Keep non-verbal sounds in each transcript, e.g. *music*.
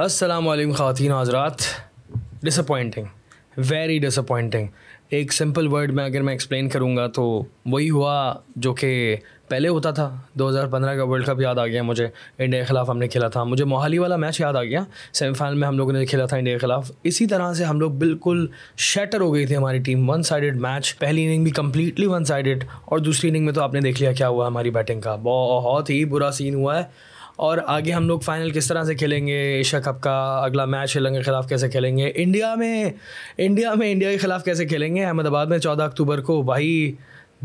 असलम ख़वान हजरात disappointing very disappointing एक सिंपल वर्ड में अगर मैं एक्सप्लेन करूँगा तो वही हुआ जो कि पहले होता था 2015 का वर्ल्ड कप याद आ गया मुझे इंडिया के ख़िलाफ़ हमने खेला था मुझे मोहाली वाला मैच याद आ गया सेमीफाइनल में हम लोगों ने खेला था इंडिया के ख़िलाफ़ इसी तरह से हम लोग बिल्कुल शटर हो गई थी हमारी टीम वन साइडेड मैच पहली इनिंग भी कम्प्लीटली वन साइडेड और दूसरी इनिंग में तो आपने देख लिया क्या हुआ हमारी बैटिंग का बहुत ही बुरा सीन हुआ है और आगे हम लोग फाइनल किस तरह से खेलेंगे एशिया कप का अगला मैच श्रीलंका के खिलाफ कैसे खेलेंगे इंडिया में इंडिया में इंडिया के खिलाफ कैसे खेलेंगे अहमदाबाद में चौदह अक्टूबर को भाई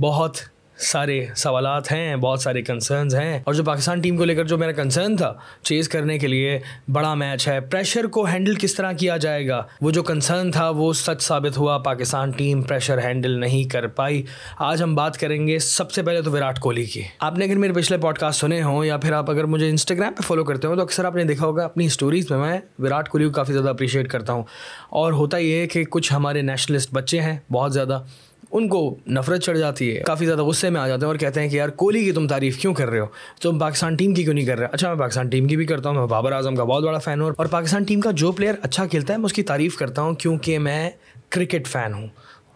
बहुत सारे सवाल हैं बहुत सारे कंसर्नस हैं और जो पाकिस्तान टीम को लेकर जो मेरा कंसर्न था चेज़ करने के लिए बड़ा मैच है प्रेशर को हैंडल किस तरह किया जाएगा वो जो कंसर्न था वो सच साबित हुआ पाकिस्तान टीम प्रेशर हैंडल नहीं कर पाई आज हम बात करेंगे सबसे पहले तो विराट कोहली की आपने अगर मेरे पिछले पॉडकास्ट सुने हो या फिर आप अगर मुझे इंस्टाग्राम पर फॉलो करते हो तो अक्सर आपने देखा होगा अपनी स्टोरीज़ में मैं विराट कोहली को काफ़ी ज़्यादा अप्रिशिएट करता हूँ और होता ये है कि कुछ हमारे नेशनलिस्ट बच्चे हैं बहुत ज़्यादा उनको नफरत चढ़ जाती है काफ़ी ज़्यादा गुस्से में आ जाते हैं और कहते हैं कि यार कोहली की तुम तारीफ क्यों कर रहे हो तुम तो पाकिस्तान टीम की क्यों नहीं कर रहे अच्छा मैं पाकिस्तान टीम की भी करता हूँ मैं बाबर आजम का बहुत बड़ा फ़ैन हूँ और पाकिस्तान टीम का जो प्लेयर अच्छा खेलता है मैं उसकी तारीफ़ करता हूँ क्योंकि मैं क्रिकेट फ़ैन हूँ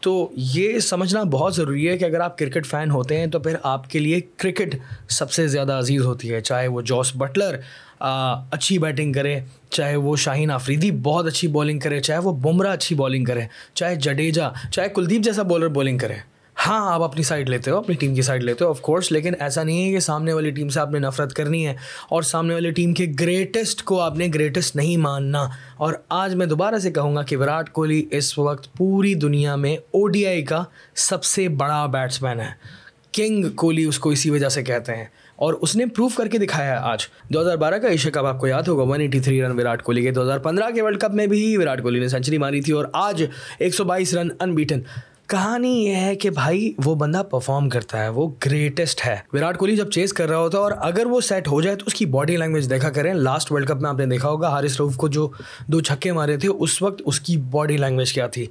तो ये समझना बहुत ज़रूरी है कि अगर आप क्रिकेट फ़ैन होते हैं तो फिर आपके लिए क्रिकेट सबसे ज़्यादा अजीज़ होती है चाहे वो जॉस बटलर आ, अच्छी बैटिंग करे चाहे वो शाहीन आफरीदी बहुत अच्छी बॉलिंग करे चाहे वो बुमराह अच्छी बॉलिंग करे चाहे जडेजा चाहे कुलदीप जैसा बॉलर बॉलिंग करे हाँ आप अपनी साइड लेते हो अपनी टीम की साइड लेते हो ऑफ कोर्स लेकिन ऐसा नहीं है कि सामने वाली टीम से आपने नफरत करनी है और सामने वाली टीम के ग्रेटेस्ट को आपने ग्रेटेस्ट नहीं मानना और आज मैं दोबारा से कहूँगा कि विराट कोहली इस वक्त पूरी दुनिया में ओ का सबसे बड़ा बैट्समैन है किंग कोहली उसको इसी वजह से कहते हैं और उसने प्रूव करके दिखाया है आज 2012 का एशिया कप आपको याद होगा 183 रन विराट कोहली के 2015 के वर्ल्ड कप में भी विराट कोहली ने सेंचुरी मारी थी और आज 122 रन अनबीटन कहानी यह है कि भाई वो बंदा परफॉर्म करता है वो ग्रेटेस्ट है विराट कोहली जब चेस कर रहा होता है और अगर वो सेट हो जाए तो उसकी बॉडी लैंग्वेज देखा करें लास्ट वर्ल्ड कप में आपने देखा होगा हारिस रऊफ को जो दो छक्के मारे थे उस वक्त उसकी बॉडी लैंग्वेज क्या थी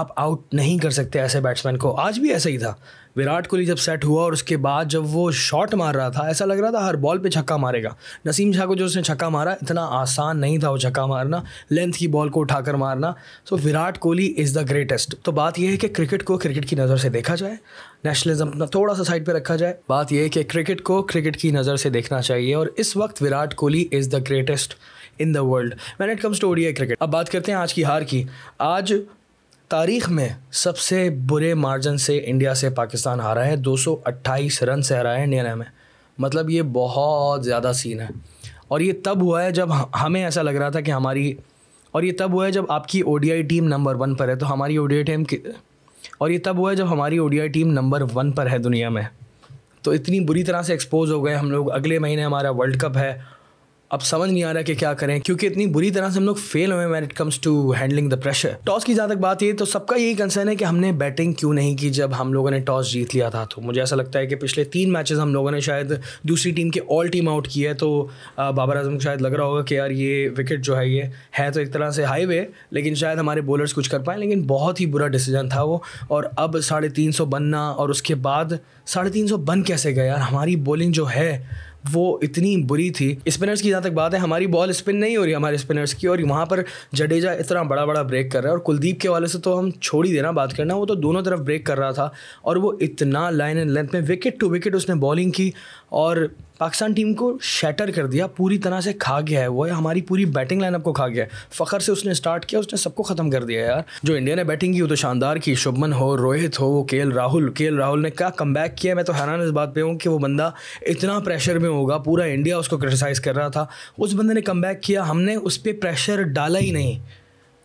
आप आउट नहीं कर सकते ऐसे बैट्समैन को आज भी ऐसा ही था विराट कोहली जब सेट हुआ और उसके बाद जब वो शॉट मार रहा था ऐसा लग रहा था हर बॉल पे छक्का मारेगा नसीम शाह को जो उसने छक्का मारा इतना आसान नहीं था वो छक्का मारना लेंथ की बॉल को उठाकर मारना so so, Virat Kohli is the greatest तो बात यह है कि क्रिकेट को क्रिकेट की नज़र से देखा जाए नेशनलिज्म अपना थोड़ा सा साइड पर रखा जाए बात यह है कि क्रिकेट को क्रिकेट की नज़र से देखना चाहिए और इस वक्त Virat Kohli is the greatest in the world man it comes to ODI cricket अब बात करते हैं आज की हार की आज तारीख में सबसे बुरे मार्जिन से इंडिया से पाकिस्तान हारा है 228 रन से हारा है ने में मतलब ये बहुत ज़्यादा सीन है और ये तब हुआ है जब हमें ऐसा लग रहा था कि हमारी और ये तब हुआ है जब आपकी ओ टीम नंबर वन पर है तो हमारी ओ टीम और ये तब हुआ है जब हमारी ओ टीम नंबर वन पर है दुनिया में तो इतनी बुरी तरह से एक्सपोज हो गए हम लोग अगले महीने हमारा वर्ल्ड कप है अब समझ नहीं आ रहा कि क्या करें क्योंकि इतनी बुरी तरह से हम लोग फेल हुए when it comes to handling the pressure toss की जहाँ तक बात ये तो सबका यही कंसर्न है कि हमने बैटिंग क्यों नहीं की जब हम लोगों ने टॉस जीत लिया था तो मुझे ऐसा लगता है कि पिछले तीन मैचेस हम लोगों ने शायद दूसरी टीम के ऑल टीम आउट की है तो बाबर आजम को शायद लग रहा होगा कि यार ये विकेट जो है ये है तो एक तरह से हाईवे लेकिन शायद हमारे बॉलर्स कुछ कर पाए लेकिन बहुत ही बुरा डिसीजन था वो और अब साढ़े तीन सौ बनना और उसके बाद साढ़े तीन सौ बन कैसे गए यार हमारी बॉलिंग जो है वो इतनी बुरी थी स्पिनर्स की जहाँ तक बात है हमारी बॉल स्पिन नहीं हो रही हमारे स्पिनर्स की और वहाँ पर जडेजा इतना बड़ा बड़ा ब्रेक कर रहा है और कुलदीप के वाले से तो हम छोड़ ही देना बात करना वो तो दोनों तरफ ब्रेक कर रहा था और वो इतना लाइन एंड लेंथ में विकेट टू विकेट उसने बॉलिंग की और पाकिस्तान टीम को शैटर कर दिया पूरी तरह से खा गया है वो है हमारी पूरी बैटिंग लाइनअप को खा गया है फ़खर से उसने स्टार्ट किया उसने सबको ख़त्म कर दिया यार जो इंडिया ने बैटिंग की वो तो शानदार की शुभमन हो रोहित हो वो के राहुल के राहुल ने क्या कम किया मैं तो हैरान इस बात पर हूँ कि वो बंदा इतना प्रेशर में होगा पूरा इंडिया उसको क्रिटिसाइज़ कर रहा था उस बंदे ने कम किया हमने उस पर प्रेशर डाला ही नहीं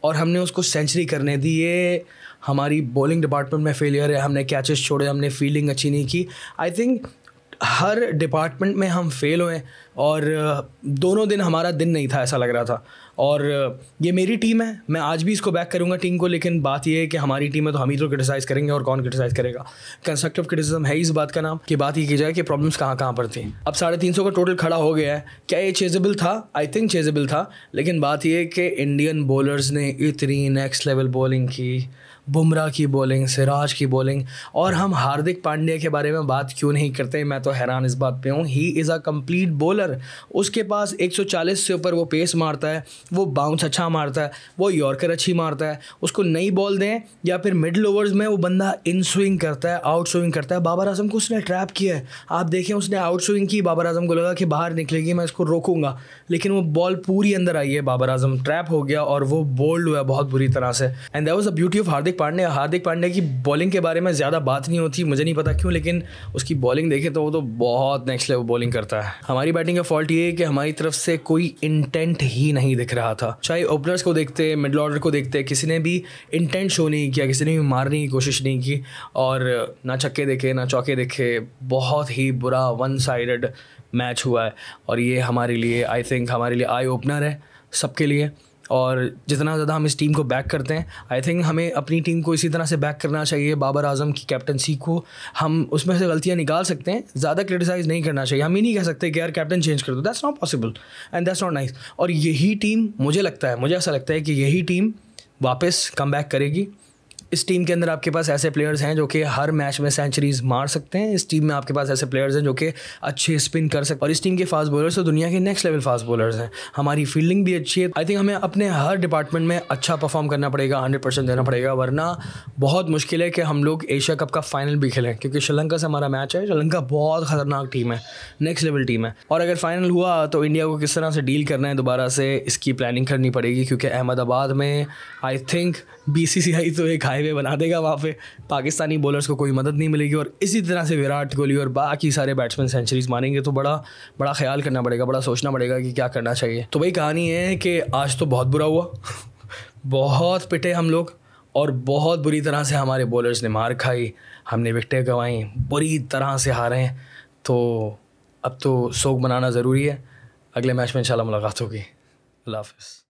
और हमने उसको सेंचुरी करने दी ये हमारी बॉलिंग डिपार्टमेंट में फेलियर है हमने कैचेस छोड़े हमने फील्डिंग अच्छी नहीं की आई थिंक हर डिपार्टमेंट में हम फेल हुए और दोनों दिन हमारा दिन नहीं था ऐसा लग रहा था और ये मेरी टीम है मैं आज भी इसको बैक करूँगा टीम को लेकिन बात यह है कि हमारी टीम है तो हम ही तो क्रिटिसाइज़ करेंगे और कौन क्रिटिसाइज़ करेगा कंस्ट्रक्टिव क्रिटिसिज्म है इस बात का नाम कि बात ये की जाए कि प्रॉब्लम्स कहाँ कहाँ पर थी अब साढ़े तीन सौ का टोटल खड़ा हो गया है क्या ये चेजेबल था आई थिंक चेजेबल था लेकिन बात यह है कि इंडियन बॉलर्स ने इतनी नेक्स्ट लेवल बॉलिंग की बुमराह की बॉलिंग सिराज की बॉलिंग और हम हार्दिक पांड्या के बारे में बात क्यों नहीं करते मैं तो हैरान इस बात पे हूँ he is a complete bowler उसके पास 140 से ऊपर वो पेस मारता है वो बाउंस अच्छा मारता है वो यॉर्कर अच्छी मारता है उसको नई बॉल दें या फिर मिडल ओवर्स में वो बंदा इन स्विंग करता है आउट स्विंग करता है बाबर आजम को उसने ट्रैप किया है आप देखें उसने आउट स्विंग की बाबर आजम को लगा कि बाहर निकलेगी मैं इसको रोकूंगा लेकिन वो बॉल पूरी अंदर आई है बाबर आजम ट्रैप हो गया और वो बोल्ड हुआ बहुत बुरी तरह से and that was a beauty of Hardik Pandya Hardik Pandya की बॉलिंग के बारे में ज़्यादा बात नहीं होती मुझे नहीं पता क्यों लेकिन उसकी बॉलिंग देखें तो वो तो बहुत नेक्स्ट लेवल बॉलिंग करता है हमारी बैटिंग का फॉल्ट ये है कि हमारी तरफ से कोई इंटेंट ही नहीं दिख रहा था चाहे ओपनर्स को देखते मिडल ऑर्डर को देखते किसी ने भी इंटेंट शो नहीं किया किसी ने भी मारने की कोशिश नहीं की और ना छक्के देखे ना चौके देखे बहुत ही बुरा वन साइड मैच हुआ है और ये हमारे लिए आई थिंक हमारे लिए आई ओपनर है सबके लिए और जितना ज़्यादा हम इस टीम को बैक करते हैं आई थिंक हमें अपनी टीम को इसी तरह से बैक करना चाहिए बाबर आजम की कैप्टनसी को हम उसमें से गलतियाँ निकाल सकते हैं ज़्यादा क्रिटिसाइज़ नहीं करना चाहिए हम ही नहीं कह सकते कि यार कैप्टन चेंज कर दो that's not possible and that's not nice और यही टीम मुझे लगता है मुझे ऐसा लगता है कि यही टीम वापस कम बैक करेगी इस टीम के अंदर आपके पास ऐसे प्लेयर्स हैं जो कि हर मैच में सेंचुरीज मार सकते हैं इस टीम में आपके पास ऐसे प्लेयर्स हैं जो कि अच्छे स्पिन कर सकते हैं और इस टीम के फास्ट बॉलर्स तो दुनिया के नेक्स्ट लेवल फास्ट बॉलर्स हैं हमारी फील्डिंग भी अच्छी है आई थिंक हमें अपने हर डिपार्टमेंट में अच्छा परफॉर्म करना पड़ेगा हंड्रेड परसेंट देना पड़ेगा वरना बहुत मुश्किल है कि हम लोग एशिया कप का फाइनल भी खेलें क्योंकि श्रीलंका से हमारा मैच है श्रीलंका बहुत ख़तरनाक टीम है नेक्स्ट लेवल टीम है और अगर फाइनल हुआ तो इंडिया को किस तरह से डील करना है दोबारा से इसकी प्लानिंग करनी पड़ेगी क्योंकि अहमदाबाद में आई थिंक बी तो एक हाई हाईवे बना देगा वहाँ पे पाकिस्तानी बॉलर्स को कोई मदद नहीं मिलेगी और इसी तरह से विराट कोहली और बाकी सारे बैट्समैन सेंचुरीज मारेंगे तो बड़ा बड़ा ख्याल करना पड़ेगा बड़ा सोचना पड़ेगा कि क्या करना चाहिए तो भाई कहानी है कि आज तो बहुत बुरा हुआ *laughs* बहुत पिटे हम लोग और बहुत बुरी तरह से हमारे बॉलर्स ने मार खाई हमने विकटें गंवाई बुरी तरह से हारे तो अब तो शोक बनाना ज़रूरी है अगले मैच में इंशाल्लाह मुलाकात होगी अल्लाह हाफिज़